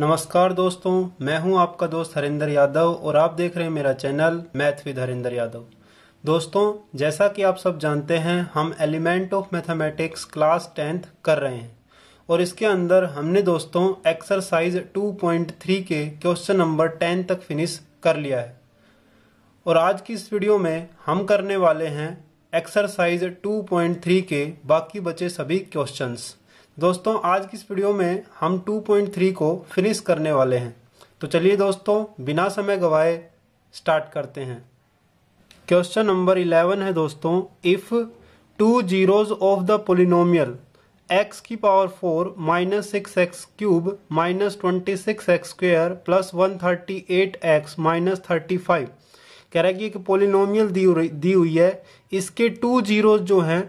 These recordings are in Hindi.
नमस्कार दोस्तों मैं हूं आपका दोस्त हरिंदर यादव और आप देख रहे हैं मेरा channel math with Harinder Yadav दोस्तों जैसा कि आप सब जानते हैं हम element of mathematics class tenth कर रहे हैं और इसके अंदर हमने दोस्तों एक्सरसाइज 2.3 के क्वेश्चन नंबर 10 तक फिनिश कर लिया है और आज की इस वीडियो में हम करने वाले हैं एक्सरसाइज 2.3 के बाकी बचे सभी क्वेश्चंस दोस्तों आज की इस वीडियो में हम 2.3 को फिनिश करने वाले हैं तो चलिए दोस्तों बिना समय गवाए स्टार्ट करते हैं क्वेश्चन नंबर 11 है दोस्तों if two zeros of the polynomial x की power four minus six x cube minus twenty six x square plus one thirty eight x minus thirty five कह रहा है कि एक पोलिनोमियल दी हुई है इसके टू जीरोज जो हैं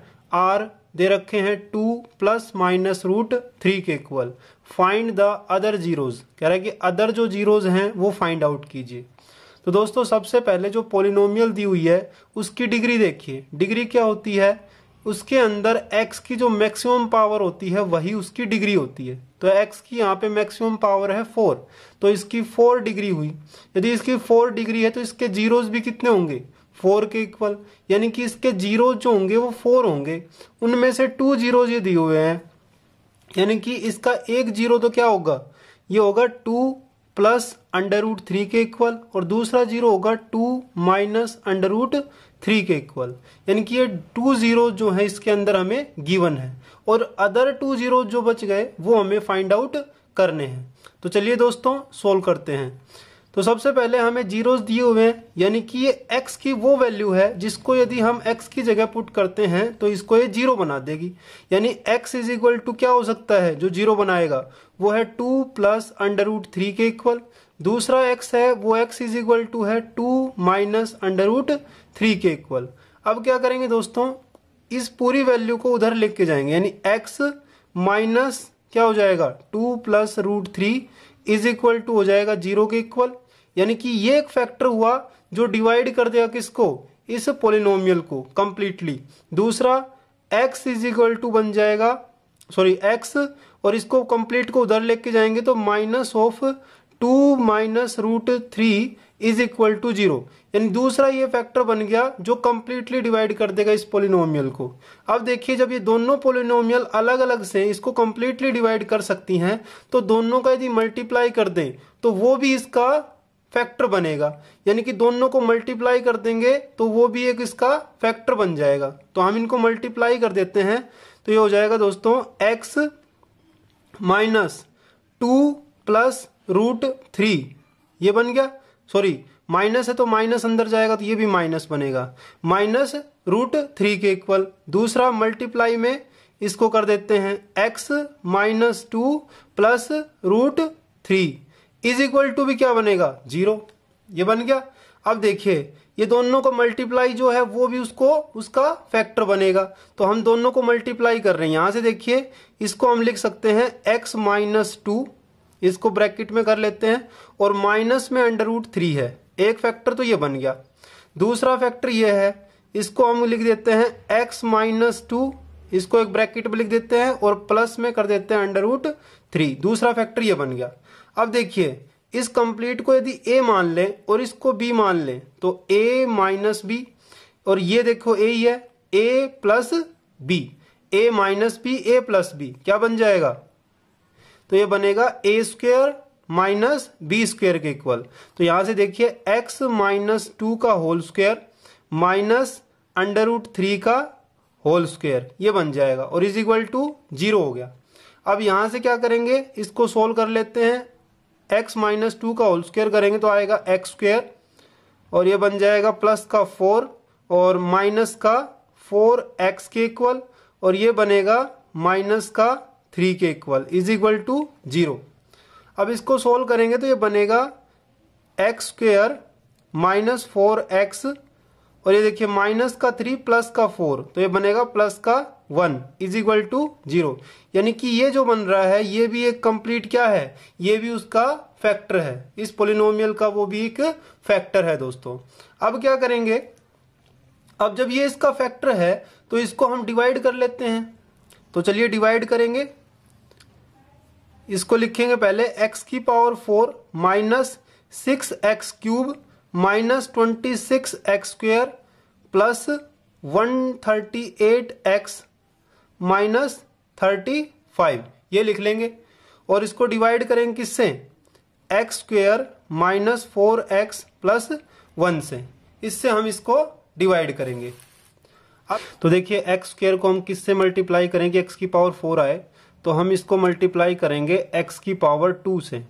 आर दे रखे हैं two plus minus root three के equal find the other zeros कह रहा है कि अदर जो जीरोज हैं वो फाइंड आउट कीजिए तो दोस्तों सबसे पहले जो पोलिनोमियल दी हुई है उसकी डिग्री देखिए डिग्री क्या होती है उसके अंदर x की जो मैक्सिमम पावर होती है वही उसकी डिग्री होती है तो x की यहाँ पे मैक्सिमम पावर है फोर तो इसकी फोर डिग्री हुई यदि इसकी फोर डिग्री है तो इसके जीरोज भी कितने होंगे फोर के इक्वल यानी कि इसके जीरो जो होंगे वो फोर होंगे उनमें से टू जीरो जी दिए हुए हैं यानी कि इसका एक जीरो तो क्या होगा ये होगा two plus under root three के इक्वल और दूसरा जीरो होगा two minus under root three के इक्वल यानी कि ये टू जीरो जो है इसके अंदर हमें गिवन है और अदर टू जीरो जो बच गए वो हमें फाइंड आउट करने हैं तो चलिए दोस्तों सोल्व करते हैं तो सबसे पहले हमें जीरोस दिए हुए हैं यानी कि ये एक्स की वो वैल्यू है जिसको यदि हम एक्स की जगह पुट करते हैं तो इसको ये जीरो बना देगी यानी एक्स इज इक्वल टू क्या हो सकता है जो जीरो बनाएगा वो है two plus under root three के इक्वल दूसरा एक्स है वो एक्स इज इक्वल टू है two minus under root three के इक्वल अब क्या करेंगे दोस्तों इस पूरी वैल्यू को उधर लिख के जाएंगे यानी एक्स माइनस क्या हो जाएगा two plus root three is equal to हो जाएगा जीरो के इक्वल यानी कि ये एक फैक्टर हुआ जो डिवाइड कर देगा किसको इस पोलिनोमियल को कंप्लीटली दूसरा एक्स इज इक्वल टू बन जाएगा सॉरी एक्स और इसको कंप्लीट को उधर लेके जाएंगे तो minus of two minus root three is equal to zero यानी दूसरा ये फैक्टर बन गया जो कंप्लीटली डिवाइड कर देगा इस पोलिनोमियल को अब देखिए जब ये दोनों पोलिनोमियल अलग अलग से इसको कंप्लीटली डिवाइड कर सकती हैं तो दोनों का यदि मल्टीप्लाई कर दें तो वो भी इसका फैक्टर बनेगा यानी कि दोनों को मल्टीप्लाई कर देंगे तो वो भी एक इसका फैक्टर बन जाएगा तो हम इनको मल्टीप्लाई कर देते हैं तो ये हो जाएगा दोस्तों x minus two plus root three ये बन गया सॉरी माइनस है तो माइनस अंदर जाएगा तो ये भी माइनस बनेगा माइनस रूट थ्री के इक्वल दूसरा मल्टीप्लाई में इसको कर देते हैं x minus two plus root three is equal to भी क्या बनेगा जीरो ये बन गया अब देखिए ये दोनों को मल्टीप्लाई जो है वो भी उसको उसका फैक्टर बनेगा तो हम दोनों को मल्टीप्लाई कर रहे हैं यहां से देखिए इसको हम लिख सकते हैं एक्स माइनस टू इसको ब्रैकेट में कर लेते हैं और माइनस में अंडर रूट थ्री है एक फैक्टर तो ये बन गया दूसरा फैक्टर ये है इसको हम लिख देते हैं एक्स माइनस टू इसको एक ब्रैकेट में लिख देते हैं और प्लस में कर देते हैं अंडर रूट थ्री दूसरा फैक्टर यह बन गया अब देखिए इस कंप्लीट को यदि ए मान लें और इसको बी मान लें तो ए माइनस बी और ये देखो ए ही है A plus B A minus B A plus B क्या बन जाएगा तो ये बनेगा A square minus B square के इक्वल तो यहां से देखिए एक्स माइनस टू का whole square minus under root three का होल स्क्वेयर ये बन जाएगा और इज इक्वल टू जीरो हो गया अब यहां से क्या करेंगे इसको सोल्व कर लेते हैं एक्स माइनस टू का होल स्क्वेयर करेंगे तो आएगा एक्स स्क्वेयर और ये बन जाएगा प्लस का फोर और माइनस का फोर एक्स के इक्वल और ये बनेगा माइनस का थ्री के equal is equal to zero अब इसको सोल्व करेंगे तो ये बनेगा x square minus four x और ये देखिए माइनस का थ्री प्लस का फोर तो ये बनेगा प्लस का one is equal to zero यानी कि ये जो बन रहा है ये भी एक कंप्लीट क्या है ये भी उसका फैक्टर है इस पोलिनोमियल का वो भी एक फैक्टर है दोस्तों अब क्या करेंगे अब जब ये इसका फैक्टर है तो इसको हम डिवाइड कर लेते हैं तो चलिए डिवाइड करेंगे इसको लिखेंगे पहले x की power four minus six x cube minus twenty six x square plus one thirty eight x minus thirty five ये लिख लेंगे और इसको डिवाइड करेंगे किससे x square minus four x plus one से इससे हम इसको डिवाइड करेंगे अब तो देखिए एक्स स्क्वेयर को हम किससे मल्टीप्लाई करेंगे एक्स की पावर फोर आए तो हम इसको मल्टीप्लाई करेंगे एक्स की पावर टू से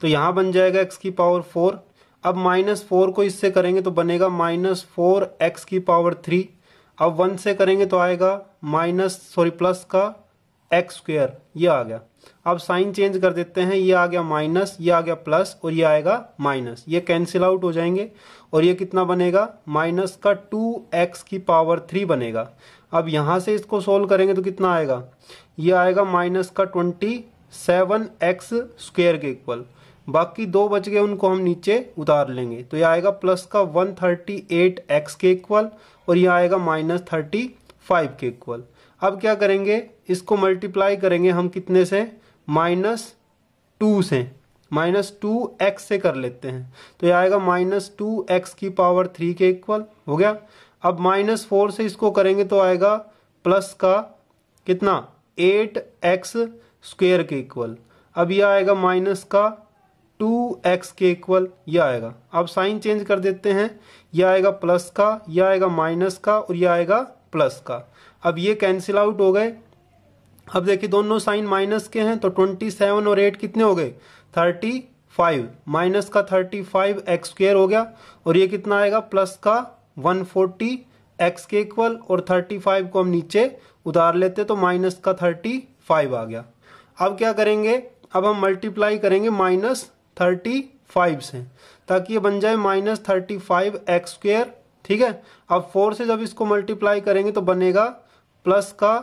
तो यहाँ बन जाएगा एक्स की पावर फोर अब माइनस फोर को इससे करेंगे तो बनेगा माइनस फोर एक्स की पावर थ्री अब वन से करेंगे तो आएगा माइनस सॉरी प्लस का एक्स स्क्वेयर ये आ गया अब साइन चेंज कर देते हैं ये आ गया माइनस ये आ गया प्लस और ये आएगा माइनस ये कैंसिल आउट हो जाएंगे और ये कितना बनेगा माइनस का टू एक्स की पावर थ्री बनेगा अब यहाँ से इसको सोल्व करेंगे तो कितना आएगा ये आएगा माइनस का ट्वेंटी सेवन एक्स स्क्वेयर के इक्वल बाकी दो बच गए उनको हम नीचे उतार लेंगे तो ये आएगा प्लस का वन थर्टी एट एक्स के इक्वल और ये आएगा माइनस थर्टी फाइव के इक्वल अब क्या करेंगे इसको मल्टीप्लाई करेंगे हम कितने से माइनस टू से माइनस टू एक्स से कर लेते हैं तो ये आएगा माइनस टू एक्स की पावर थ्री के इक्वल हो गया अब माइनस फोर से इसको करेंगे तो आएगा प्लस का कितना एट एक्स स्क्वेयर के इक्वल अब यह आएगा माइनस का टू एक्स के इक्वल ये आएगा अब साइन चेंज कर देते हैं यह आएगा प्लस का यह आएगा माइनस का और यह आएगा प्लस का अब ये कैंसिल आउट हो गए अब देखिए दोनों साइन माइनस के हैं तो ट्वेंटी सेवन और एट कितने हो गए थर्टी फाइव माइनस का थर्टी फाइव एक्स स्क्र हो गया और ये कितना आएगा प्लस का वन फोर्टी एक्स के इक्वल और थर्टी फाइव को हम नीचे उतार लेते तो माइनस का थर्टी फाइव आ गया अब क्या करेंगे अब हम मल्टीप्लाई करेंगे माइनस थर्टी फाइव से ताकि ये बन जाए minus thirty five x square ठीक है अब फोर से जब इसको मल्टीप्लाई करेंगे तो बनेगा प्लस का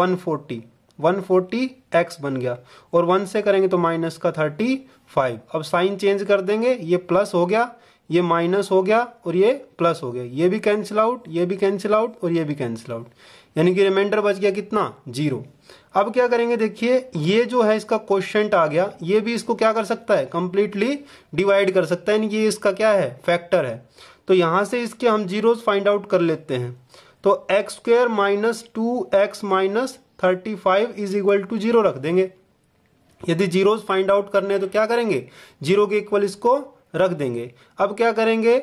one forty one forty x बन गया और वन से करेंगे तो माइनस का थर्टी फाइव अब साइन चेंज कर देंगे ये प्लस हो गया ये माइनस हो गया और ये प्लस हो गया ये भी कैंसिल आउट ये भी कैंसिल आउट और ये भी कैंसिल आउट यानी कि रिमाइंडर बच गया कितना जीरो अब क्या करेंगे देखिए ये जो है इसका क्वेश्चन आ गया ये भी इसको क्या कर सकता है कंप्लीटली डिवाइड कर सकता है कि इसका क्या है फैक्टर है तो यहां से इसके हम जीरो फाइंड आउट कर लेते हैं तो x square minus two x minus thirty five is equal to zero रख देंगे यदि जीरो फाइंड आउट करने हैं तो क्या करेंगे जीरो के इक्वल इसको रख देंगे अब क्या करेंगे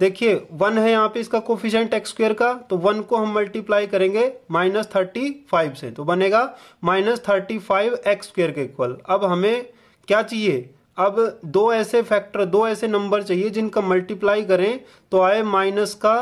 देखिए वन है यहाँ पे इसका कोफिशेंट एक्स स्क्र का तो वन को हम मल्टीप्लाई करेंगे माइनस थर्टी फाइव से तो बनेगा minus thirty five x square के इक्वल अब हमें क्या चाहिए अब दो ऐसे फैक्टर दो ऐसे नंबर चाहिए जिनका मल्टीप्लाई करें तो आए माइनस का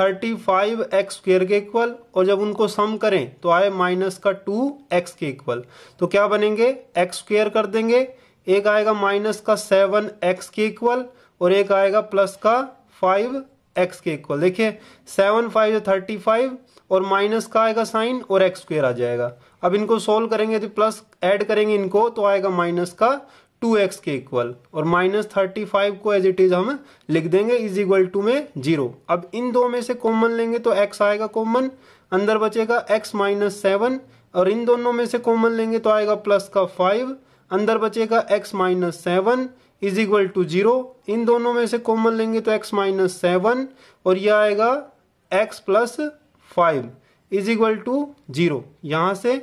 थर्टी फाइव एक्स स्क्र के इक्वल और जब उनको सम करें तो आए माइनस का टू एक्स के इक्वल तो क्या बनेंगे एक्स स्क्र कर देंगे एक आएगा माइनस का सेवन एक्स के इक्वल और एक आएगा प्लस का फाइव एक्स के इक्वल देखिए सेवन फाइव थर्टी फाइव और माइनस का आएगा साइन और एक्स स्क्वेयर आ जाएगा अब इनको सोल्व करेंगे तो प्लस ऐड करेंगे इनको तो आएगा माइनस का टू एक्स के इक्वल और माइनस थर्टी फाइव को एज इट इज हम लिख देंगे इज इक्वल टू में जीरो अब इन दो में से कॉमन लेंगे तो एक्स आएगा कॉमन अंदर बचेगा एक्स माइनस सेवन और इन दोनों में से कॉमन लेंगे तो आएगा प्लस का फाइव अंदर बचेगा x minus seven is equal to zero इन दोनों में से कॉमन लेंगे तो x माइनस सेवन और यह आएगा x plus five is equal to zero यहाँ से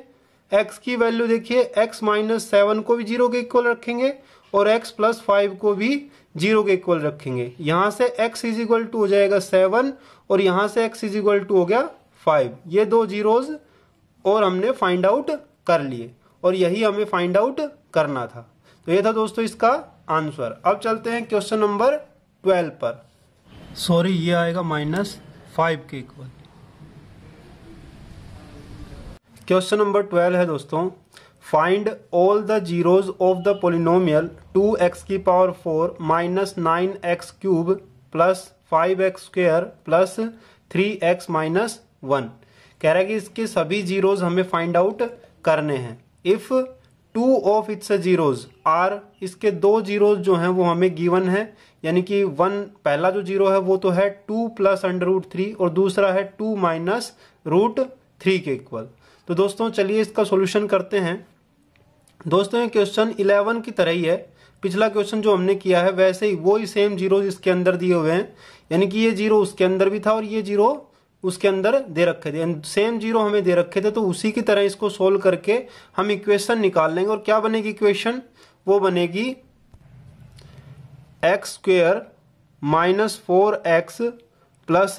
x की वैल्यू देखिए x माइनस सेवन को भी जीरो के इक्वल रखेंगे और x प्लस फाइव को भी जीरो के इक्वल रखेंगे यहाँ से x इज इक्वल टू हो जाएगा सेवन और यहाँ से x इज इक्वल टू हो गया फाइव ये दो जीरोज और हमने फाइंड आउट कर लिए और यही हमें फाइंड आउट करना था तो ये था दोस्तों इसका आंसर अब चलते हैं क्वेश्चन नंबर ट्वेल्व पर सॉरी ये आएगा माइनस फाइव के इक्वल क्वेश्चन नंबर ट्वेल्व है दोस्तों find all the zeros of the polynomial two x की power four minus nine x cube plus five x square plus three x minus one कह रहा है कि इसके सभी जीरोज हमें फाइंड आउट करने हैं if two of its zeros are इसके दो जीरोज जो हैं वो हमें गिवन है यानी कि वन पहला जो जीरो है वो तो है two plus under root three और दूसरा है टू माइनस रूट थ्री के इक्वल तो दोस्तों चलिए इसका सॉल्यूशन करते हैं दोस्तों ये क्वेश्चन इलेवन की तरह ही है पिछला क्वेश्चन जो हमने किया है वैसे ही वो ही सेम जीरो इसके अंदर दिए हुए हैं यानी कि ये जीरो उसके अंदर भी था और ये जीरो उसके अंदर दे रखे थे सेम जीरो हमें दे रखे थे तो उसी की तरह इसको सोल्व करके हम इक्वेशन निकाल लेंगे और क्या बनेगी इक्वेशन वो बनेगी x square minus four x plus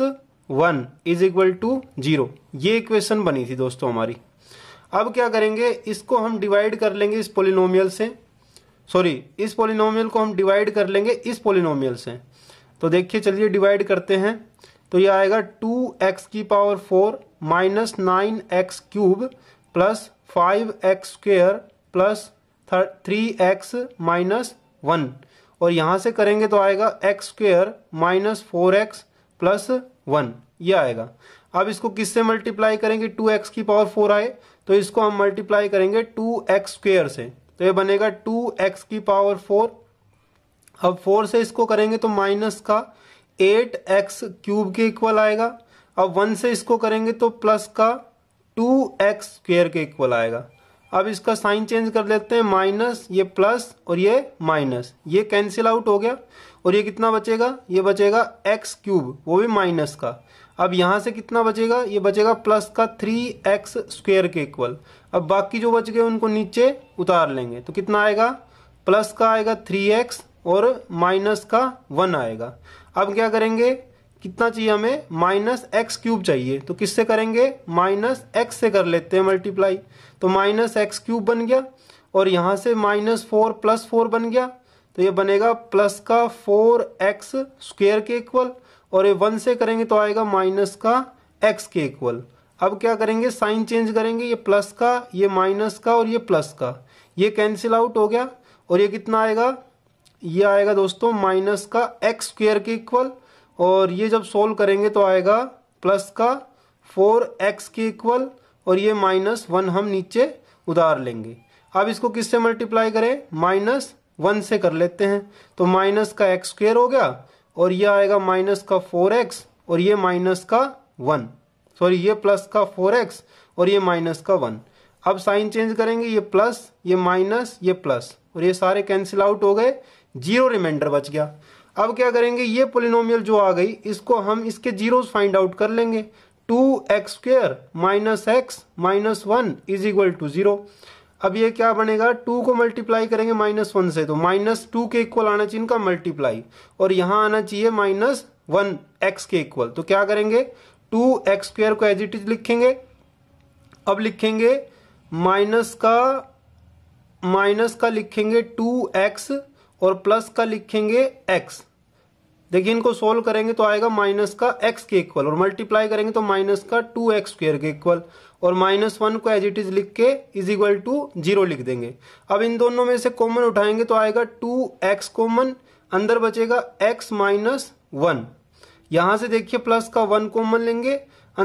one is equal to zero ये इक्वेशन बनी थी दोस्तों हमारी अब क्या करेंगे इसको हम डिवाइड कर लेंगे इस पोलिनोमियल से सॉरी इस पोलिनोमियल को हम डिवाइड कर लेंगे इस पोलिनोमियल से तो देखिए चलिए डिवाइड करते हैं तो ये आएगा टू एक्स की power four minus nine x cube plus five x square plus three x minus one और यहां से करेंगे तो आएगा x square minus four x plus one ये आएगा अब इसको किससे मल्टीप्लाई करेंगे टू एक्स की पावर फोर आए तो इसको हम मल्टीप्लाई करेंगे टू एक्स स्क्वेयर से तो ये बनेगा टू एक्स की पावर फोर अब फोर से इसको करेंगे तो माइनस का एट एक्स क्यूब के इक्वल आएगा अब वन से इसको करेंगे तो प्लस का टू एक्स स्क्वेयर के इक्वल आएगा अब इसका साइन चेंज कर लेते हैं माइनस ये प्लस और ये माइनस ये कैंसिल आउट हो गया और ये कितना बचेगा ये बचेगा एक्स क्यूब वो भी माइनस का अब यहाँ से कितना बचेगा ये बचेगा प्लस का थ्री एक्स स्क्वेयर के इक्वल अब बाकी जो बच गए उनको नीचे उतार लेंगे तो कितना आएगा प्लस का आएगा थ्री एक्स और माइनस का वन आएगा अब क्या करेंगे कितना चाहिए हमें माइनस एक्स क्यूब चाहिए तो किससे करेंगे माइनस एक्स से कर लेते हैं मल्टीप्लाई तो माइनस एक्स क्यूब बन गया और यहाँ से माइनस फोर प्लस फोर बन गया तो ये बनेगा प्लस का फोर एक्स स्क्वेयर के इक्वल और ये वन से करेंगे तो आएगा माइनस का एक्स के इक्वल अब क्या करेंगे साइन चेंज करेंगे ये प्लस का ये माइनस का और ये प्लस का ये कैंसिल आउट हो गया और ये कितना आएगा ये आएगा दोस्तों माइनस का एक्स स्क्वेयर के इक्वल और ये जब सोल्व करेंगे तो आएगा प्लस का फोर एक्स के इक्वल और ये माइनस वन हम नीचे उतार लेंगे अब इसको किससे मल्टीप्लाई करें माइनस वन से कर लेते हैं तो माइनस का एक्स स्क्वेयर हो गया और ये आएगा माइनस का फोर एक्स और ये माइनस का वन सॉरी ये प्लस का फोर एक्स और ये माइनस का वन अब साइन चेंज करेंगे ये प्लस ये माइनस ये प्लस और ये सारे कैंसिल आउट हो गए जीरो रिमाइंडर बच गया अब क्या करेंगे ये पोलिनोमियल जो आ गई इसको हम इसके जीरो फाइंड आउट कर लेंगे two x square minus x minus one is equal to zero अब ये क्या बनेगा टू को मल्टीप्लाई करेंगे माइनस वन से तो माइनस टू के इक्वल आना चाहिए इनका मल्टीप्लाई और यहां आना चाहिए माइनस वन एक्स के इक्वल तो क्या करेंगे टू एक्स स्क्र को एज इट इज लिखेंगे अब लिखेंगे माइनस का माइनस का लिखेंगे टू एक्स और प्लस का लिखेंगे एक्स देखिए इनको सोल्व करेंगे तो आएगा माइनस का एक्स के इक्वल और मल्टीप्लाई करेंगे तो माइनस का टू एक्स स्क्वेयर के इक्वल और माइनस वन को एज इट इज लिख के इज इक्वल टू जीरो लिख देंगे अब इन दोनों में से कॉमन उठाएंगे तो आएगा टू एक्स कॉमन अंदर बचेगा एक्स माइनस वन यहां से देखिए प्लस का वन कॉमन लेंगे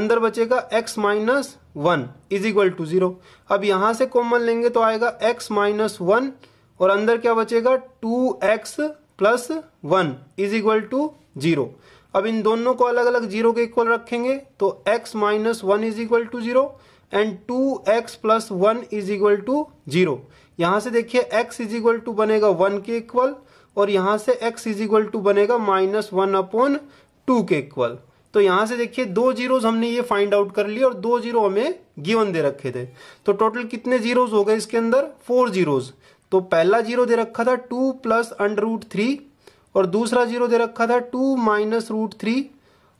अंदर बचेगा x minus one is equal to zero अब यहां से कॉमन लेंगे तो आएगा एक्स माइनस वन और अंदर क्या बचेगा two x plus one is equal to zero अब इन दोनों को अलग अलग जीरो के इक्वल रखेंगे तो x minus one is equal to zero and two x plus one is equal to zero यहां से देखिए x इज इक्वल टू बनेगा वन के इक्वल और यहां से x इज इक्वल टू बनेगा माइनस वन अपॉन टू के इक्वल तो यहां से देखिए दो जीरोज हमने ये फाइंड आउट कर लिए और दो जीरो हमें गिवन दे रखे थे तो टोटल कितने जीरोस हो गए इसके अंदर फोर जीरोस तो पहला जीरो दे रखा था two plus under root three और दूसरा जीरो दे रखा था टू माइनस रूट थ्री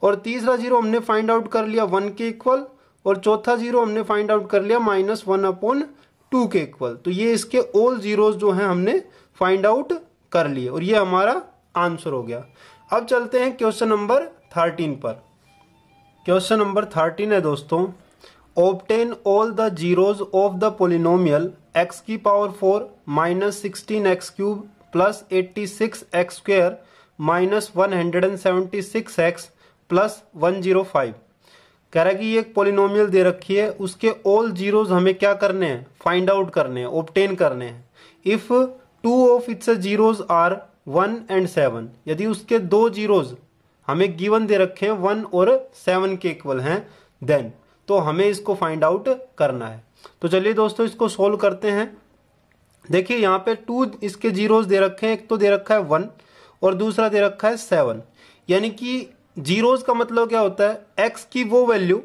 और तीसरा जीरो हमने फाइंड आउट कर लिया वन के इक्वल और चौथा जीरो हमने फाइंड आउट कर लिया माइनस वन अपॉन टू के इक्वल तो ये इसके ऑल जीरोज जो हैं हमने फाइंड आउट कर लिए और ये हमारा आंसर हो गया अब चलते हैं क्वेश्चन नंबर थर्टीन पर क्वेश्चन नंबर थर्टीन है दोस्तों obtain all the zeros of the polynomial x की power four minus sixteen x cube plus eighty six x square minus one hundred and seventy six x plus one zero five कह रहा है कि ये एक पोलिनोमियल दे रखी है उसके ऑल जीरोज हमें क्या करने हैं फाइंड आउट करने हैं ऑप्टेन करने हैं if two of its zeros are one and seven यदि उसके दो जीरोज हमें गिवन दे रखे हैं वन और सेवन के इक्वल हैं देन तो हमें इसको फाइंड आउट करना है तो चलिए दोस्तों इसको सोल्व करते हैं देखिए यहाँ पे टू इसके जीरोस दे रखे हैं एक तो दे रखा है वन और दूसरा दे रखा है सेवन यानी कि जीरोस का मतलब क्या होता है एक्स की वो वैल्यू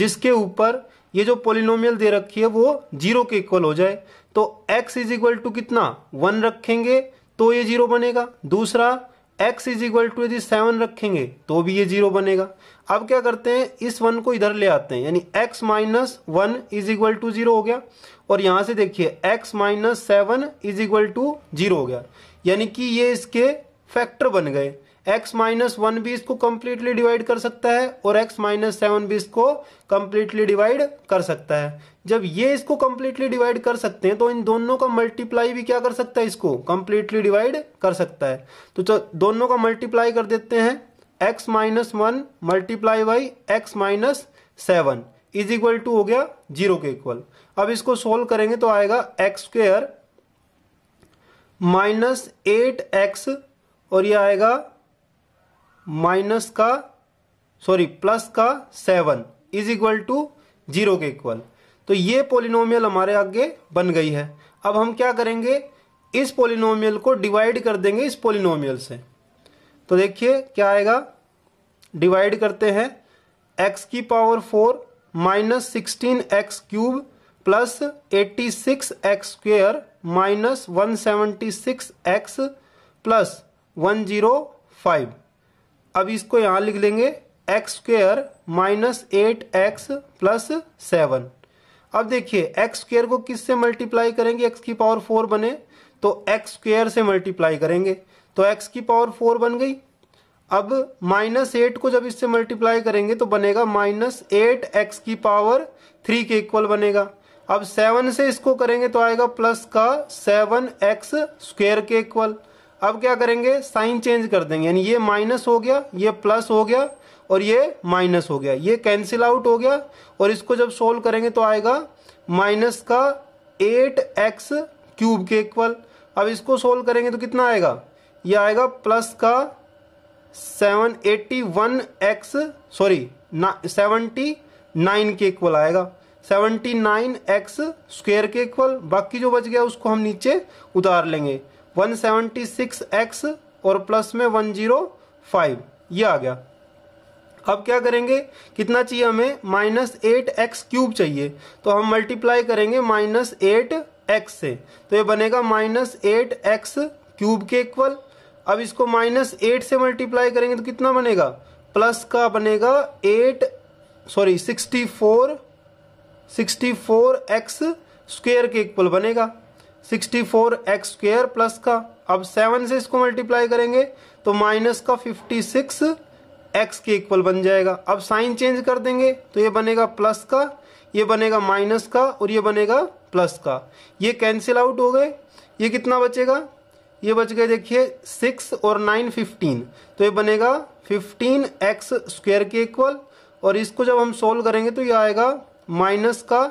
जिसके ऊपर ये जो पोलिनोमियल दे रखी है वो जीरो के इक्वल हो जाए तो एक्स इज इक्वल टू कितना वन रखेंगे तो ये जीरो बनेगा दूसरा x इज इक्वल टू यदि सेवन रखेंगे तो भी ये जीरो बनेगा अब क्या करते हैं इस वन को इधर ले आते हैं यानी x minus one is equal to zero हो गया और यहां से देखिए x minus seven is equal to zero हो गया यानी कि ये इसके फैक्टर बन गए x माइनस वन भी इसको कंप्लीटली डिवाइड कर सकता है और x माइनस सेवन भी इसको कंप्लीटली डिवाइड कर सकता है जब ये इसको कंप्लीटली डिवाइड कर सकते हैं तो इन दोनों का मल्टीप्लाई भी क्या कर सकता है इसको कंप्लीटली डिवाइड कर सकता है तो दोनों का मल्टीप्लाई कर देते हैं x minus one multiply by x minus seven is equal to हो गया जीरो के इक्वल अब इसको सोल्व करेंगे तो आएगा x square minus eight x और यह आएगा माइनस का सॉरी प्लस का seven is equal to zero के इक्वल तो ये पोलिनोमियल हमारे आगे बन गई है अब हम क्या करेंगे इस पोलिनोमियल को डिवाइड कर देंगे इस पोलिनोमियल से तो देखिए क्या आएगा डिवाइड करते हैं एक्स की power four minus sixteen x cube plus eighty six x square minus one seventy six x plus one zero five अब इसको यहाँ लिख लेंगे x square minus eight x plus seven अब देखिए एक्स स्क्र को किससे मल्टीप्लाई करेंगे एक्स की पावर फोर बने तो एक्स स्क्र से मल्टीप्लाई करेंगे तो एक्स की पावर फोर बन गई अब माइनस एट को जब इससे मल्टीप्लाई करेंगे तो बनेगा माइनस एट एक्स की पावर थ्री के इक्वल बनेगा अब सेवन से इसको करेंगे तो आएगा प्लस का सेवन एक्स स्क्र के इक्वल अब क्या करेंगे साइन चेंज कर देंगे यानी ये माइनस हो गया ये प्लस हो गया और ये माइनस हो गया ये कैंसिल आउट हो गया और इसको जब सोल्व करेंगे तो आएगा माइनस का एट एक्स क्यूब के इक्वल अब इसको सोल्व करेंगे तो कितना आएगा ये आएगा प्लस का seven eighty one x sorry seventy nine के इक्वल आएगा सेवनटी नाइन एक्स स्क्वेयर के इक्वल बाकी जो बच गया उसको हम नीचे उतार लेंगे वन सेवनटी सिक्स एक्स और प्लस में वन जीरो फाइव ये आ गया अब क्या करेंगे कितना चाहिए हमें माइनस एट एक्स क्यूब चाहिए तो हम मल्टीप्लाई करेंगे माइनस एट एक्स से तो ये बनेगा माइनस एट एक्स क्यूब के इक्वल अब इसको माइनस एट से मल्टीप्लाई करेंगे तो कितना बनेगा प्लस का बनेगा eight sorry sixty four sixty four x square के इक्वल बनेगा sixty four x square plus का अब सेवन से इसको मल्टीप्लाई करेंगे तो माइनस का फिफ्टी सिक्स एक्स के इक्वल बन जाएगा अब साइन चेंज कर देंगे तो ये बनेगा प्लस का ये बनेगा माइनस का और ये बनेगा प्लस का ये कैंसिल आउट हो गए ये कितना बचेगा ये बच गए देखिए सिक्स और नाइन फिफ्टीन तो ये बनेगा फिफ्टीन एक्स स्क्वेयर के इक्वल और इसको जब हम सोल्व करेंगे तो ये आएगा माइनस का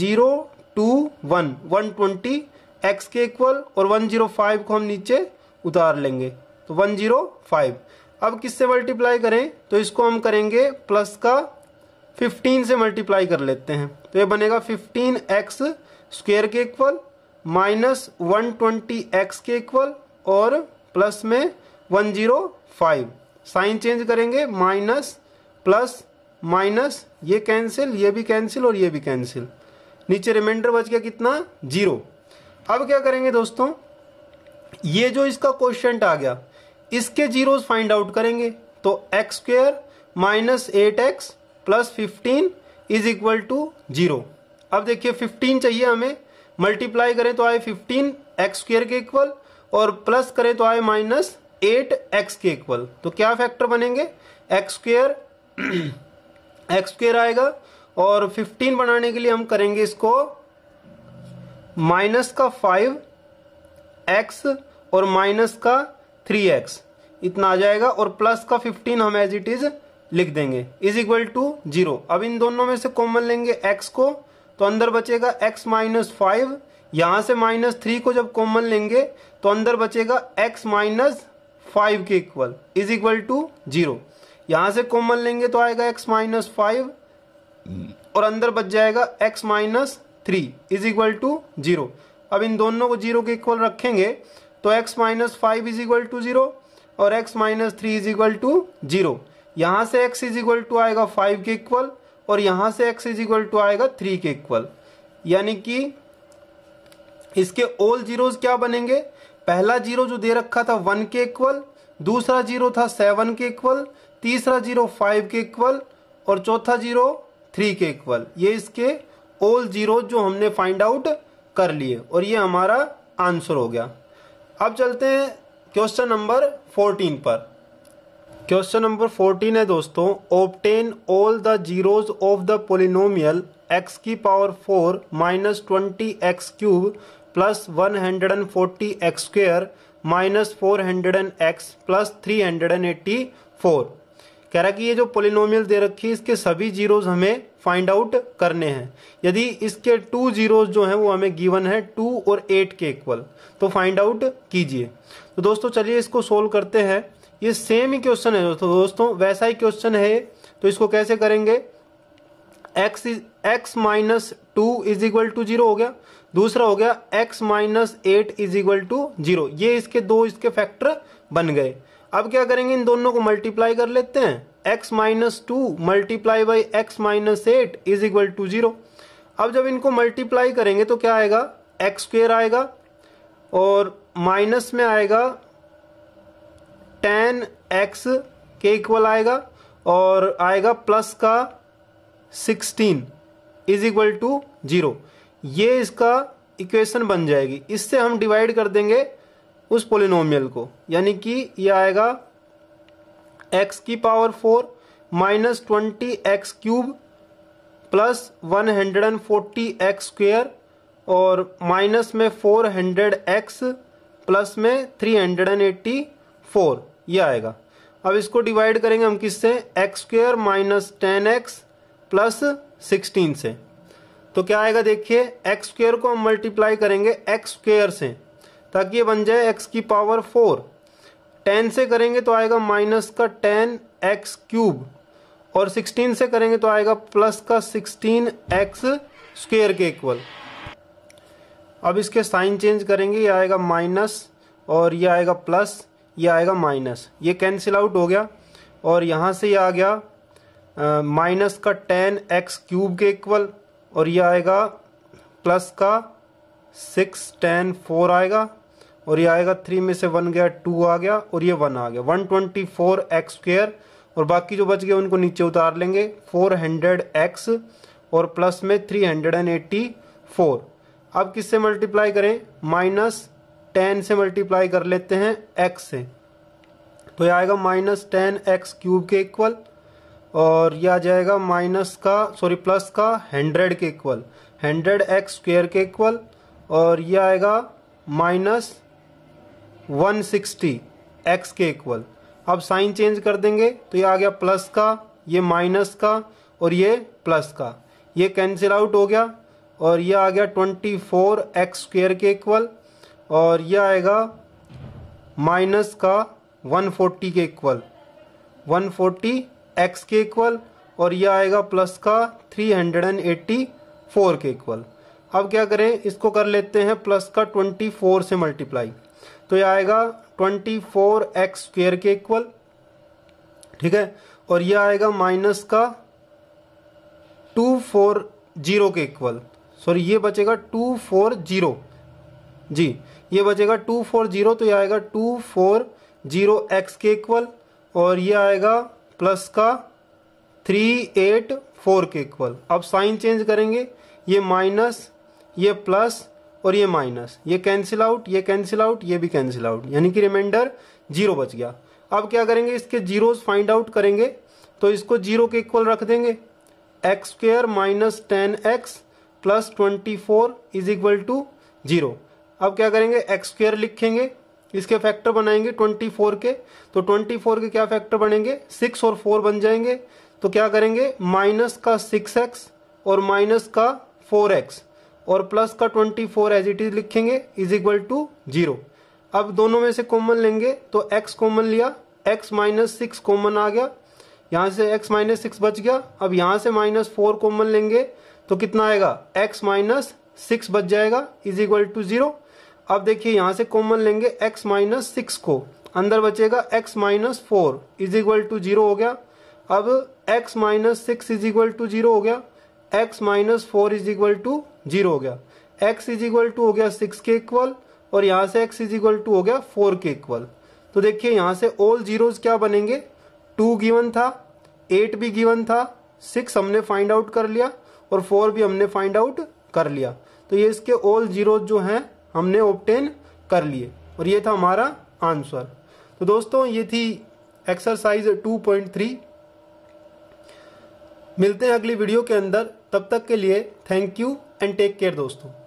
zero two one one twenty x के इक्वल और वन जीरो फाइव को हम नीचे उतार लेंगे तो वन जीरो फाइव अब किससे मल्टीप्लाई करें तो इसको हम करेंगे प्लस का फिफ्टीन से मल्टीप्लाई कर लेते हैं तो ये बनेगा फिफ्टीन एक्स के equal minus one twenty x के इक्वल और प्लस में one zero five sign change करेंगे माइनस प्लस माइनस ये कैंसिल ये भी कैंसिल और ये भी कैंसिल नीचे रिमाइंडर बच गया कितना जीरो अब क्या करेंगे दोस्तों ये जो इसका क्वेश्चन आ गया इसके जीरोस फाइंड आउट करेंगे तो x square minus eight x plus fifteen is equal to zero अब देखिए फिफ्टीन चाहिए हमें मल्टीप्लाई करें तो आए फिफ्टीन एक्स स्क्वेयर के इक्वल और प्लस करें तो आए माइनस एट एक्स के इक्वल तो क्या फैक्टर बनेंगे एक्स स्क्वेयर एक्स स्क्वेयर आएगा और फिफ्टीन बनाने के लिए हम करेंगे इसको माइनस का फाइव एक्स और माइनस का थ्री एक्स इतना आ जाएगा और प्लस का फिफ्टीन हम एज इट इज लिख देंगे इज इक्वल टू जीरो अब इन दोनों में से कॉमन लेंगे एक्स को तो अंदर बचेगा एक्स माइनस फाइव यहां से माइनस थ्री को जब कॉमन लेंगे तो अंदर बचेगा एक्स माइनस फाइव के equal is equal to zero यहां से कॉमन लेंगे तो आएगा एक्स माइनस फाइव और अंदर बच जाएगा x minus three is equal to zero अब इन दोनों को जीरो के इक्वल रखेंगे तो x minus five is equal to zero और x minus three is equal to zero यहाँ से x इज इक्वल टू आएगा फाइव के इक्वल और यहाँ से x इज इक्वल टू आएगा थ्री के इक्वल यानी कि इसके ऑल जीरोज क्या बनेंगे पहला जीरो जो दे रखा था वन के इक्वल दूसरा जीरो था सेवन के इक्वल तीसरा जीरो फाइव के इक्वल और चौथा जीरो थ्री के इक्वल ये इसके ऑल जीरो जो हमने फाइंड आउट कर लिए और ये हमारा आंसर हो गया अब चलते हैं क्वेश्चन नंबर फोर्टीन पर क्वेश्चन नंबर फोर्टीन है दोस्तों obtain all the zeros of the polynomial x की power four minus twenty x cube plus one hundred and forty x square minus four hundred and x plus three hundred and eighty four कह रहा कि ये जो पोलिनोमियल दे रखी है इसके सभी जीरोज हमें फाइंड आउट करने हैं यदि इसके टू जीरोज जो हैं वो हमें गिवन है टू और एट के इक्वल तो फाइंड आउट कीजिए तो दोस्तों चलिए इसको सोल्व करते हैं ये सेम ही क्वेश्चन है दोस्तों दोस्तों वैसा ही क्वेश्चन है तो इसको कैसे करेंगे x x minus two is equal to zero हो गया दूसरा हो गया x minus eight is equal to zero ये इसके दो इसके फैक्टर बन गए अब क्या करेंगे इन दोनों को मल्टीप्लाई कर लेते हैं x minus two multiply by x minus eight is equal to zero अब जब इनको मल्टीप्लाई करेंगे तो क्या आएगा एक्स स्क्वेयर आएगा और माइनस में आएगा टेन एक्स के इक्वल आएगा और आएगा प्लस का sixteen is equal to zero ये इसका इक्वेशन बन जाएगी इससे हम डिवाइड कर देंगे उस पोलिनोमियल को यानी कि ये आएगा एक्स की power four minus twenty x cube plus one hundred and forty x square और माइनस में फोर हंड्रेड एक्स प्लस में three hundred and eighty four ये आएगा अब इसको डिवाइड करेंगे हम किससे x square minus ten x plus sixteen से तो क्या आएगा देखिए एक्स स्क्वेयर को हम मल्टीप्लाई करेंगे एक्स स्क्वेयर से ताकि ये बन जाए एक्स की पावर फोर टेन से करेंगे तो आएगा माइनस का टेन एक्स क्यूब और सिक्सटीन से करेंगे तो आएगा प्लस का सिक्सटीन एक्स स्क्वेयर के इक्वल अब इसके साइन चेंज करेंगे ये आएगा माइनस और ये आएगा प्लस ये आएगा माइनस ये कैंसिल आउट हो गया और यहाँ से ये आ गया माइनस का टेन एक्स क्यूब के इक्वल और ये आएगा प्लस का सिक्स टेन फोर आएगा और ये आएगा थ्री में से वन गया टू आ गया और ये वन आ गया one twenty four x square और बाकी जो बच गए उनको नीचे उतार लेंगे फोर हंड्रेड एक्स और प्लस में three hundred and eighty four अब किससे मल्टीप्लाई करें माइनस टेन से मल्टीप्लाई कर लेते हैं एक्स से तो ये आएगा माइनस टेन एक्स क्यूब के इक्वल और यह आ जाएगा माइनस का सॉरी प्लस का हंड्रेड के इक्वल हंड्रेड एक्स स्क्वेयर के इक्वल और यह आएगा माइनस 160 सिक्सटी एक्स के इक्वल अब साइन चेंज कर देंगे तो ये आ गया प्लस का ये माइनस का और ये प्लस का ये कैंसिल आउट हो गया और ये आ गया ट्वेंटी फोर एक्स स्क्वेयर के इक्वल और ये आएगा माइनस का वन फोर्टी के इक्वल वन फोर्टी एक्स के इक्वल और यह आएगा प्लस का three hundred and eighty four के इक्वल अब क्या करें इसको कर लेते हैं प्लस का ट्वेंटी फोर से मल्टीप्लाई तो ये आएगा ट्वेंटी फोर एक्स स्क्वेयर के इक्वल ठीक है और ये आएगा माइनस का टू फोर जीरो के इक्वल सॉरी ये बचेगा टू फोर जीरो जी ये बचेगा टू फोर जीरो तो ये आएगा टू फोर जीरो एक्स के इक्वल और ये आएगा प्लस का थ्री एट फोर के इक्वल अब साइन चेंज करेंगे ये माइनस ये प्लस और ये माइनस ये कैंसिल आउट ये कैंसिल आउट ये भी कैंसिल आउट यानी कि रिमाइंडर जीरो बच गया अब क्या करेंगे इसके जीरोस फाइंड आउट करेंगे तो इसको जीरो के इक्वल रख देंगे x square minus ten x plus twenty four is equal to zero अब क्या करेंगे एक्स स्क्र लिखेंगे इसके फैक्टर बनाएंगे ट्वेंटी फोर के तो ट्वेंटी फोर के क्या फैक्टर बनेंगे सिक्स और फोर बन जाएंगे तो क्या करेंगे माइनस का सिक्स एक्स और माइनस का फोर एक्स और प्लस का twenty four as it is लिखेंगे इज इक्वल टू जीरो अब दोनों में से कॉमन लेंगे तो x कॉमन लिया x माइनस सिक्स कॉमन आ गया यहाँ से x माइनस सिक्स बच गया अब यहाँ से माइनस फोर कॉमन लेंगे तो कितना आएगा x माइनस सिक्स बच जाएगा इज इक्वल टू जीरो अब देखिए यहाँ से कॉमन लेंगे x माइनस सिक्स को अंदर बचेगा x minus four is equal to zero हो गया अब x minus six is equal to zero हो गया x minus four is equal to zero हो गया एक्स इज इक्वल टू हो गया सिक्स के इक्वल और यहाँ से एक्स इज इक्वल टू हो गया फोर के इक्वल तो देखिए यहाँ से ऑल जीरोज क्या बनेंगे टू गिवन था एट भी गिवन था सिक्स हमने फाइंड आउट कर लिया और फोर भी हमने फाइंड आउट कर लिया तो ये इसके ऑल जीरोज जो हैं हमने ऑप्टेन कर लिए और ये था हमारा आंसर तो दोस्तों ये थी एक्सरसाइज 2.3 मिलते हैं अगली वीडियो के अंदर तब तक के लिए thank you and take care दोस्तों